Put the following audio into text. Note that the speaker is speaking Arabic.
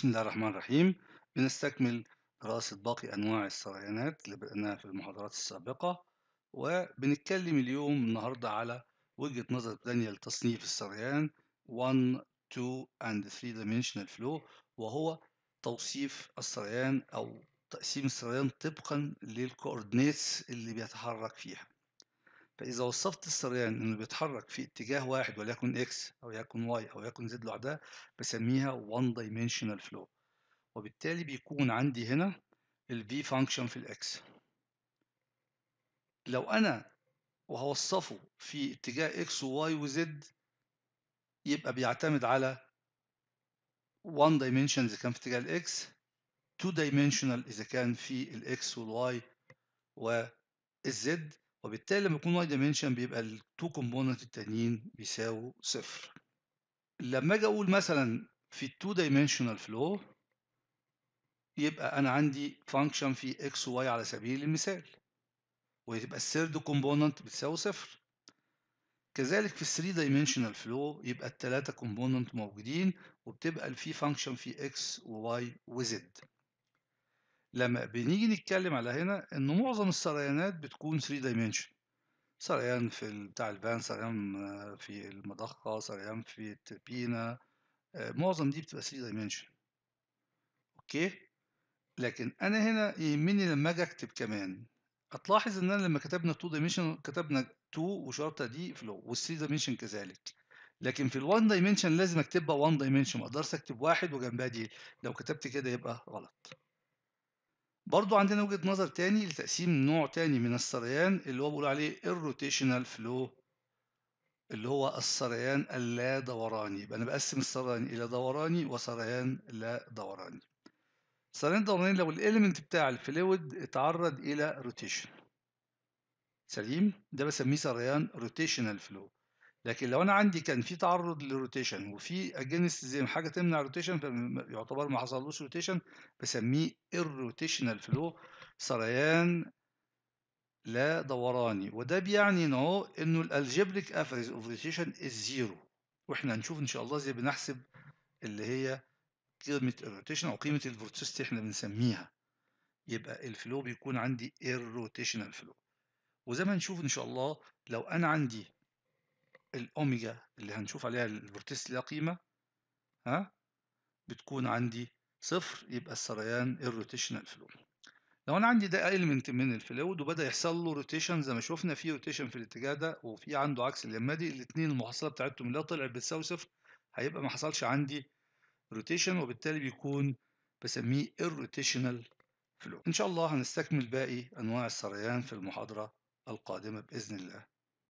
بسم الله الرحمن الرحيم بنستكمل دراسة باقي أنواع السريانات اللي بدأناها في المحاضرات السابقة وبنتكلم اليوم النهاردة على وجهة نظر تانية لتصنيف السريان 1 2 and 3 dimensional flow وهو توصيف السريان أو تقسيم السريان طبقا للكوردينيتس اللي بيتحرك فيها فإذا وصفت السريان إنه بيتحرك في اتجاه واحد وليكن إكس أو يكن واي أو يكن زد لوحدها بسميها one dimensional flow وبالتالي بيكون عندي هنا الفي v في الإكس لو أنا وهوصفه في اتجاه إكس وواي وزد يبقى بيعتمد على one دايمنشن إذا كان في اتجاه الإكس two dimensional إذا كان في الإكس والواي والزد وبالتالي لما يكون واي dimension بيبقى two كومبوننت التانيين بيساووا صفر لما اجي اقول مثلا في two dimensional فلو يبقى انا عندي فانكشن في x و y على سبيل المثال ويبقى الثيرد كومبوننت بتساوي صفر كذلك في three dimensional فلو يبقى التلاتة كومبوننت موجودين وبتبقى في فانكشن في x و y و z لما بنيجي نتكلم على هنا ان معظم السريانات بتكون 3 دايمنشن سريان في بتاع البان سريان آه، في المضخة سريان في التربينة آه، معظم دي بتبقى 3 دايمنشن اوكي لكن انا هنا يهمني لما اجي اكتب كمان هتلاحظ ان انا لما كتبنا 2 دايمنشن كتبنا 2 وشرطه دي فلو وال3 دايمنشن كذلك لكن في ال1 دايمنشن لازم اكتبها 1 دايمنشن ما اقدرش اكتب واحد وجنبها دي لو كتبت كده يبقى غلط برضو عندنا وجهة نظر تاني لتقسيم نوع تاني من السريان اللي هو بيقول عليه الروتيشنال فلو اللي هو السريان اللا دوراني يبقى انا بقسم السريان الى دوراني وسريان لا دوراني السريان الدوراني لو الاليمنت بتاع الفلويد اتعرض الى روتيشن سليم ده بسميه سريان روتيشنال فلو لكن لو انا عندي كان في تعرض للروتيشن وفي اجينست زي حاجه تمنع الروتيشن فيعتبر ما حصلوش روتيشن بسميه الروتيشنال فلو سريان لا دوراني وده بيعني ان هو انه الالجبريك افريج اوف روتيشن از زيرو واحنا هنشوف ان شاء الله ازاي بنحسب اللي هي قيمه الروتيشن او قيمه الفورتسيستي احنا بنسميها يبقى الفلو بيكون عندي الروتيشنال فلو وزي ما نشوف ان شاء الله لو انا عندي الأوميجا اللي هنشوف عليها الفورتكس لها قيمة ها بتكون عندي صفر يبقى السريان الروتيشنال فلو لو انا عندي ده ايلمنت من الفلويد وبدا يحصل له روتيشن زي ما شفنا في روتيشن في الاتجاه ده وفي عنده عكس دي الاثنين المحصله بتاعتهم لو طلعت بتساوي صفر هيبقى ما حصلش عندي روتيشن وبالتالي بيكون بسميه الروتيشنال فلو ان شاء الله هنستكمل باقي انواع السريان في المحاضره القادمه باذن الله